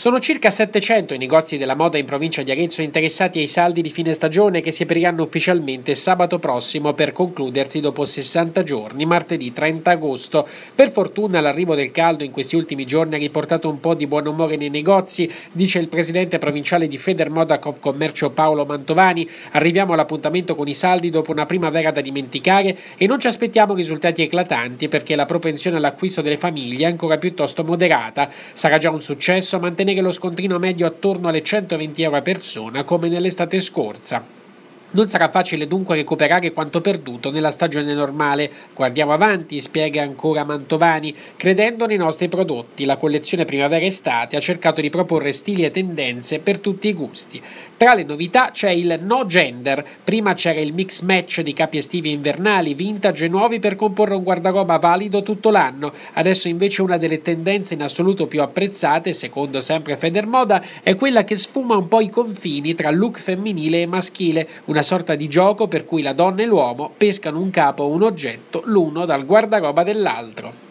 Sono circa 700 i negozi della moda in provincia di Arezzo interessati ai saldi di fine stagione che si apriranno ufficialmente sabato prossimo per concludersi dopo 60 giorni, martedì 30 agosto. Per fortuna l'arrivo del caldo in questi ultimi giorni ha riportato un po' di buon umore nei negozi, dice il presidente provinciale di Federmoda Commercio Paolo Mantovani. Arriviamo all'appuntamento con i saldi dopo una primavera da dimenticare e non ci aspettiamo risultati eclatanti perché la propensione all'acquisto delle famiglie è ancora piuttosto moderata. Sarà già un successo mantenere che lo scontrino medio attorno alle 120 euro a persona come nell'estate scorsa. Non sarà facile dunque recuperare quanto perduto nella stagione normale. Guardiamo avanti, spiega ancora Mantovani, credendo nei nostri prodotti. La collezione primavera-estate ha cercato di proporre stili e tendenze per tutti i gusti. Tra le novità c'è il no gender. Prima c'era il mix match di capi estivi e invernali, vintage e nuovi per comporre un guardaroba valido tutto l'anno. Adesso invece una delle tendenze in assoluto più apprezzate, secondo sempre Federmoda, è quella che sfuma un po' i confini tra look femminile e maschile, una una sorta di gioco per cui la donna e l'uomo pescano un capo o un oggetto l'uno dal guardaroba dell'altro.